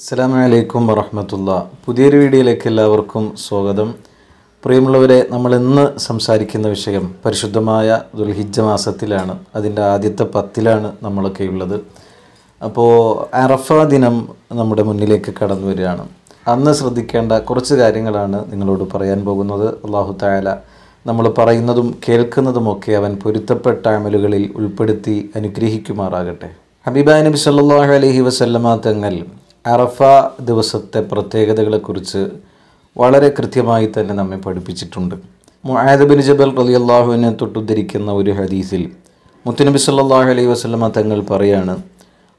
അസ്സാം വലൈക്കും വറഹമത്തുള്ള പുതിയൊരു വീഡിയോയിലേക്ക് എല്ലാവർക്കും സ്വാഗതം പ്രിയമുള്ളവരെ നമ്മൾ ഇന്ന് സംസാരിക്കുന്ന വിഷയം പരിശുദ്ധമായ ദുൽഹിജ മാസത്തിലാണ് അതിൻ്റെ ആദ്യത്തെ പത്തിലാണ് നമ്മളൊക്കെ ഉള്ളത് അപ്പോൾ അറഫ ദിനം നമ്മുടെ മുന്നിലേക്ക് കടന്നു വരികയാണ് അന്ന് ശ്രദ്ധിക്കേണ്ട കുറച്ച് കാര്യങ്ങളാണ് നിങ്ങളോട് പറയാൻ പോകുന്നത് അള്ളാഹു തായാല നമ്മൾ പറയുന്നതും കേൾക്കുന്നതുമൊക്കെ അവൻ പൊരുത്തപ്പെട്ട അമലുകളിൽ ഉൾപ്പെടുത്തി അനുഗ്രഹിക്കുമാറാകട്ടെ ഹബീബായ നബി സല്ലാഹു അലഹി വസല്ലമ തങ്ങൾ അറഫ ദിവസത്തെ പ്രത്യേകതകളെക്കുറിച്ച് വളരെ കൃത്യമായി തന്നെ നമ്മെ പഠിപ്പിച്ചിട്ടുണ്ട് മുഹാദബിൻ ജബൽ റലി അള്ളാഹുവിനെ തൊട്ടുദ്ധരിക്കുന്ന ഒരു ഹദീസിൽ മുത്തുനബി സല്ലാഹു അലൈഹി വസ്ലമ തങ്ങൾ പറയാണ്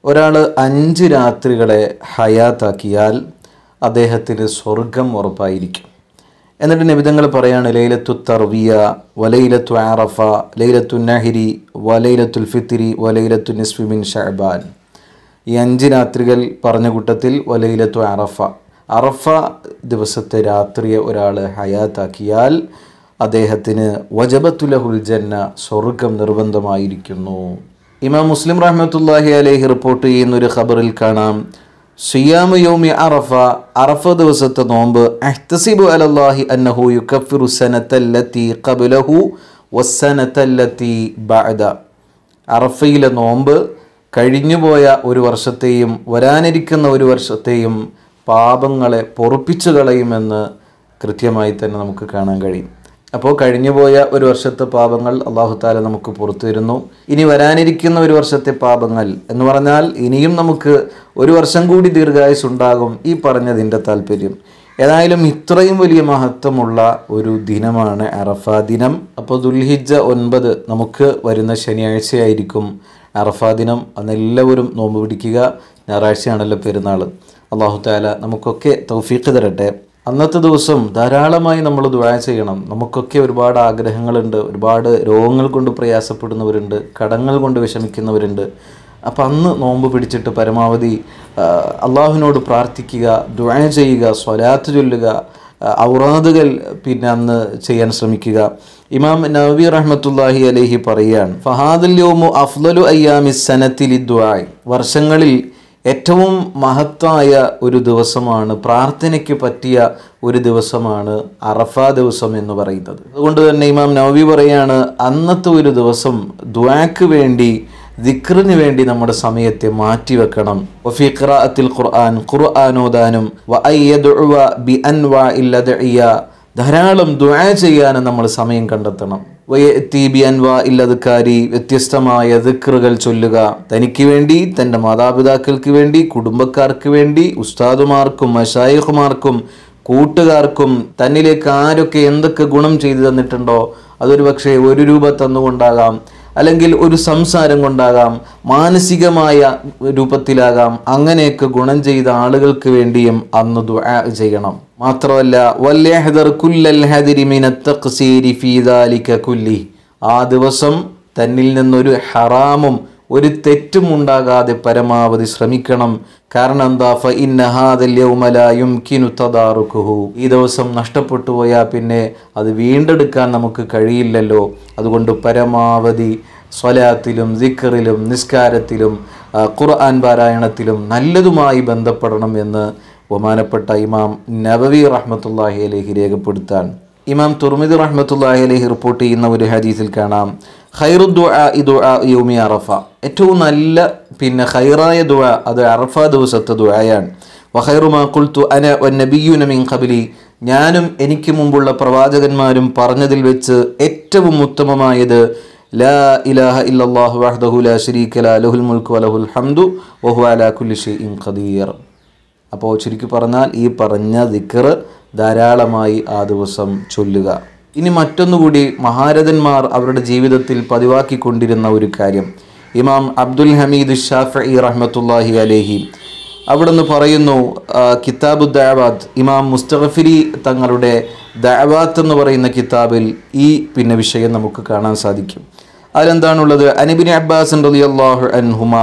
ഒരാൾ അഞ്ച് രാത്രികളെ ഹയാത്താക്കിയാൽ അദ്ദേഹത്തിന് സ്വർഗം ഉറപ്പായിരിക്കും എന്നിട്ട് നിബിധങ്ങൾ പറയാണ് ലൈലത്തു തർവിയ വലൈലത്തു ആറഫ ലൈലത്തു നഹിരി വലൈലത്തുൽ ഫിത്തിരി വലൈലത്തു നിസ്ഫിമിൻ ഷഹബാൻ ഈ അഞ്ച് രാത്രികൾ പറഞ്ഞ കൂട്ടത്തിൽ വലയിലത്തു അറഫ അറഫ ദിവസത്തെ രാത്രിയെ ഒരാൾ ഹയാത്താക്കിയാൽ അദ്ദേഹത്തിന് വജബത്തുലഹുൽ ജന്ന സ്വർഗം നിർബന്ധമായിരിക്കുന്നു ഇമാം മുസ്ലിം റഹ്മത്തുല്ലാഹി അലേഹി റിപ്പോർട്ട് ചെയ്യുന്ന ഒരു ഖബറിൽ കാണാം സിയാമു യോമി അറഫ അറഫ ദിവസത്തെ നോമ്പ് അഹ്തസിബു അലല്ലാഹി അന്നഹു യുക്കഫിറു സനത്തല്ലത്തി കബുലഹു വസനത്തല്ലത്തി ബഅദ അറഫയിലെ നോമ്പ് കഴിഞ്ഞുപോയ ഒരു വർഷത്തെയും വരാനിരിക്കുന്ന ഒരു വർഷത്തെയും പാപങ്ങളെ പൊറുപ്പിച്ചു കളയുമെന്ന് കൃത്യമായി തന്നെ നമുക്ക് കാണാൻ കഴിയും അപ്പോൾ കഴിഞ്ഞുപോയ ഒരു വർഷത്തെ പാപങ്ങൾ അള്ളാഹു താല നമുക്ക് പുറത്തു തരുന്നു ഇനി വരാനിരിക്കുന്ന ഒരു വർഷത്തെ പാപങ്ങൾ എന്ന് പറഞ്ഞാൽ ഇനിയും നമുക്ക് ഒരു വർഷം കൂടി ദീർഘായുസ് ഉണ്ടാകും ഈ പറഞ്ഞതിൻ്റെ താല്പര്യം ഏതായാലും ഇത്രയും വലിയ മഹത്വമുള്ള ഒരു ദിനമാണ് അറഫ ദിനം അപ്പോൾ ദുൽഹിജ ഒൻപത് നമുക്ക് വരുന്ന ശനിയാഴ്ചയായിരിക്കും അറഫാ ദിനം അന്നെല്ലാവരും നോമ്പ് പിടിക്കുക ഞായറാഴ്ചയാണല്ലോ പെരുന്നാൾ അള്ളാഹു താല നമുക്കൊക്കെ തൗഫീഖ് തരട്ടെ അന്നത്തെ ദിവസം ധാരാളമായി നമ്മൾ ദുആ ചെയ്യണം നമുക്കൊക്കെ ഒരുപാട് ആഗ്രഹങ്ങളുണ്ട് ഒരുപാട് രോഗങ്ങൾ കൊണ്ട് പ്രയാസപ്പെടുന്നവരുണ്ട് കടങ്ങൾ കൊണ്ട് വിഷമിക്കുന്നവരുണ്ട് അപ്പം അന്ന് നോമ്പ് പിടിച്ചിട്ട് പരമാവധി അള്ളാഹുവിനോട് പ്രാർത്ഥിക്കുക ദുആ ചെയ്യുക സ്വലാത്ത് ചൊല്ലുക ഔറാദുകൾ പിന്നെ അന്ന് ചെയ്യാൻ ശ്രമിക്കുക ഇമാം നബി റഹ്മത്തുല്ലാഹി അലഹി പറയുകയാണ് ഫഹാദുല്യോമു അഫ്ലലു അയ്യാമി സനത്തിൽ ദ്വായ് വർഷങ്ങളിൽ ഏറ്റവും മഹത്തായ ഒരു ദിവസമാണ് പ്രാർത്ഥനയ്ക്ക് പറ്റിയ ഒരു ദിവസമാണ് അറഫ ദിവസം എന്ന് പറയുന്നത് അതുകൊണ്ട് തന്നെ ഇമാം നവവി പറയാണ് അന്നത്തെ ഒരു ദിവസം ദ്വാക്ക് വേണ്ടി ദിക്റിന് വേണ്ടി നമ്മുടെ സമയത്തെ മാറ്റി വെക്കണം ഖുർആൻ ഖുർആാനോദാനും ധാരാളം ദുആ ചെയ്യാനും നമ്മൾ സമയം കണ്ടെത്തണം ഇല്ലതുകാരി വ്യത്യസ്തമായ ദിക്റുകൾ ചൊല്ലുക തനിക്ക് വേണ്ടി തൻ്റെ മാതാപിതാക്കൾക്ക് വേണ്ടി കുടുംബക്കാർക്ക് വേണ്ടി ഉസ്താദുമാർക്കും മഷായിഹുമാർക്കും കൂട്ടുകാർക്കും തന്നിലേക്ക് ആരൊക്കെ എന്തൊക്കെ ഗുണം ചെയ്തു തന്നിട്ടുണ്ടോ അതൊരു പക്ഷേ ഒരു രൂപ തന്നുകൊണ്ടാകാം അല്ലെങ്കിൽ ഒരു സംസാരം കൊണ്ടാകാം മാനസികമായ രൂപത്തിലാകാം അങ്ങനെയൊക്കെ ഗുണം ചെയ്ത ആളുകൾക്ക് വേണ്ടിയും അന്ന് ദുആ ചെയ്യണം മാത്രമല്ല വല്യഹദർ കുല്ലൽ ഫീ ആ ദിവസം തന്നിൽ നിന്നൊരു ഹറാമും ഒരു തെറ്റും ഉണ്ടാകാതെ പരമാവധി ശ്രമിക്കണം കാരണം എന്താ ഫ ഇന്നഹാദല്യവുമലായും കിനു തദാറുക്കുഹു ഈ ദിവസം നഷ്ടപ്പെട്ടു പോയാൽ പിന്നെ അത് വീണ്ടെടുക്കാൻ നമുക്ക് കഴിയില്ലല്ലോ അതുകൊണ്ട് പരമാവധി സ്വലാത്തിലും ദിക്കറിലും നിസ്കാരത്തിലും ഖുർആൻ പാരായണത്തിലും നല്ലതുമായി ബന്ധപ്പെടണം എന്ന് ബഹുമാനപ്പെട്ട ഇമാം നബവി റഹ്മത്തുല്ലാഹി അലഹി രേഖപ്പെടുത്താൻ ഇമാം തുർമിദ് റഹ്മത്തുല്ലാഹി അലഹി റിപ്പോർട്ട് ചെയ്യുന്ന ഒരു ഹദീസിൽ കാണാം ഖൈറുദ്ദു ഇദു യൂമി അറഫ ഏറ്റവും നല്ല പിന്നെ ഖൈറായ ദുവ അത് അറഫ ദിവസത്തെ ദുആയാണ് വഹൈറുമാ കുൽത്തു അന നബിയുന മിൻ ഖബലി ഞാനും എനിക്ക് മുമ്പുള്ള പ്രവാചകന്മാരും പറഞ്ഞതിൽ വെച്ച് ഏറ്റവും ഉത്തമമായത് ലാ ഇലാഹ ഇല്ലല്ലാഹു വഹ്ദഹു ലാ ശരീക ലാ ലഹുൽ മുൽക്ക് വലഹുൽ ഹംദു വഹു അലാ കുല്ലി ഷൈഇൻ ഖദീർ അപ്പോൾ ചുരുക്കി പറഞ്ഞാൽ ഈ പറഞ്ഞ ദിക്ർ ധാരാളമായി ആ ദിവസം ചൊല്ലുക ഇനി മറ്റൊന്നുകൂടി മഹാരഥന്മാർ അവരുടെ ജീവിതത്തിൽ പതിവാക്കിക്കൊണ്ടിരുന്ന ഒരു കാര്യം ഇമാം അബ്ദുൽ ഹമീദ് ഷാഫി റഹ്മത്തുല്ലാഹി അലേഹി നിന്ന് പറയുന്നു കിതാബ് ദാവാത്ത് ഇമാം മുസ്തഫിരി തങ്ങളുടെ ദാവാത്ത് എന്ന് പറയുന്ന കിതാബിൽ ഈ പിന്നെ വിഷയം നമുക്ക് കാണാൻ സാധിക്കും അതിലെന്താണുള്ളത് അനിബിൻ അബ്ബാസ് റലി അള്ളാഹു അൻഹുമ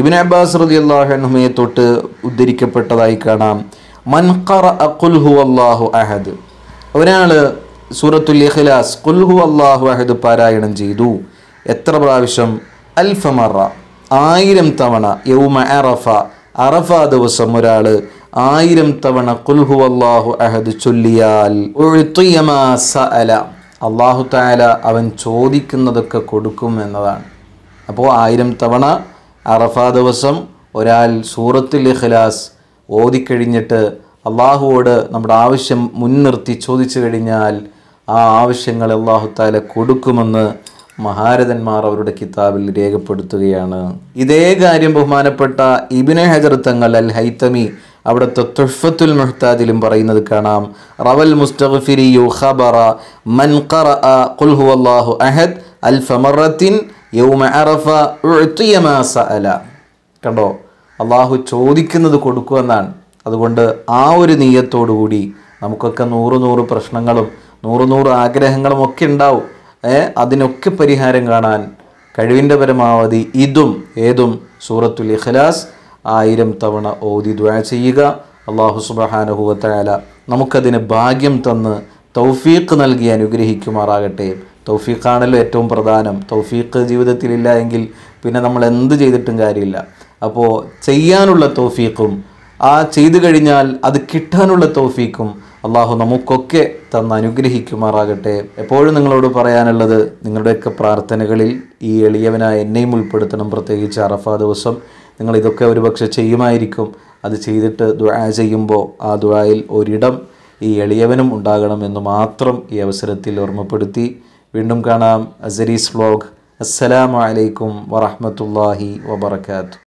ഇബിൻ അബ്ബാസ് റലി അള്ളാഹു അൻഹുമയെ തൊട്ട് ഉദ്ധരിക്കപ്പെട്ടതായി കാണാം മൻഖറ അഖുൽഹു അള്ളാഹു അഹദ് ഒരാൾ സൂറത്തുൽ ഇഖ്ലാസ് കുൽഹു അള്ളാഹു അഹദ് പാരായണം ചെയ്തു എത്ര പ്രാവശ്യം അൽഫമറ ആയിരം തവണ യൗമ അറഫ അറഫ ദിവസം ഒരാൾ ആയിരം തവണ കുൽഹു അള്ളാഹു അഹദ് ചൊല്ലിയാൽ സഅല അള്ളാഹു താല അവൻ ചോദിക്കുന്നതൊക്കെ കൊടുക്കും എന്നതാണ് അപ്പോൾ ആയിരം തവണ അറഫ ദിവസം ഒരാൾ സൂറത്തുൽ ഇഖ്ലാസ് ഓതിക്കഴിഞ്ഞിട്ട് അള്ളാഹുവോട് നമ്മുടെ ആവശ്യം മുൻനിർത്തി ചോദിച്ചു കഴിഞ്ഞാൽ ആ ആവശ്യങ്ങൾ താല കൊടുക്കുമെന്ന് മഹാരഥന്മാർ അവരുടെ കിതാബിൽ രേഖപ്പെടുത്തുകയാണ് ഇതേ കാര്യം ബഹുമാനപ്പെട്ട ഇബിനെ ഹജർ തങ്ങൾ അൽ ഹൈത്തമി അവിടുത്തെ തുഷ്ഫത്തുൽ മുഹ്താദിലും പറയുന്നത് കാണാം റവൽ മുസ്തഗ്ഫിരി ഖബറ മൻ ഖറഅ ഖുൽ ഹുവല്ലാഹു അഹദ് അൽഫ മറത്തിൻ യൗമ അറഫ ഉഅ്തിയ മാ സഅല കണ്ടോ അള്ളാഹു ചോദിക്കുന്നത് കൊടുക്കുമെന്നാണ് അതുകൊണ്ട് ആ ഒരു നീയത്തോടുകൂടി നമുക്കൊക്കെ നൂറ് നൂറ് പ്രശ്നങ്ങളും നൂറ് നൂറ് ആഗ്രഹങ്ങളും ഒക്കെ ഉണ്ടാവും അതിനൊക്കെ പരിഹാരം കാണാൻ കഴിവിൻ്റെ പരമാവധി ഇതും ഏതും സൂറത്തുൽ ഇഖ്ലാസ് ആയിരം തവണ ഓതി ദ്വാ ചെയ്യുക അള്ളാഹു സുബഹാനുഹുവത്തയാല നമുക്കതിന് ഭാഗ്യം തന്ന് തൗഫീഖ് നൽകി അനുഗ്രഹിക്കുമാറാകട്ടെ തൗഫീഖാണല്ലോ ഏറ്റവും പ്രധാനം തൗഫീഖ് ജീവിതത്തിലില്ല എങ്കിൽ പിന്നെ നമ്മൾ എന്ത് ചെയ്തിട്ടും കാര്യമില്ല അപ്പോൾ ചെയ്യാനുള്ള തോഫീക്കും ആ ചെയ്തു കഴിഞ്ഞാൽ അത് കിട്ടാനുള്ള തോഫീക്കും അള്ളാഹു നമുക്കൊക്കെ തന്ന് അനുഗ്രഹിക്കുമാറാകട്ടെ എപ്പോഴും നിങ്ങളോട് പറയാനുള്ളത് നിങ്ങളുടെയൊക്കെ പ്രാർത്ഥനകളിൽ ഈ എളിയവനായ എന്നെയും ഉൾപ്പെടുത്തണം പ്രത്യേകിച്ച് അറഫ ദിവസം നിങ്ങൾ ഇതൊക്കെ ഒരുപക്ഷെ ചെയ്യുമായിരിക്കും അത് ചെയ്തിട്ട് ദുആ ചെയ്യുമ്പോൾ ആ ദുആയിൽ ഒരിടം ഈ എളിയവനും ഉണ്ടാകണം എന്ന് മാത്രം ഈ അവസരത്തിൽ ഓർമ്മപ്പെടുത്തി വീണ്ടും കാണാം അസരീസ് വ്ലോഗ് അസ്സലാമലൈക്കും വറഹമത്തല്ലാഹി വബർക്കാത്തു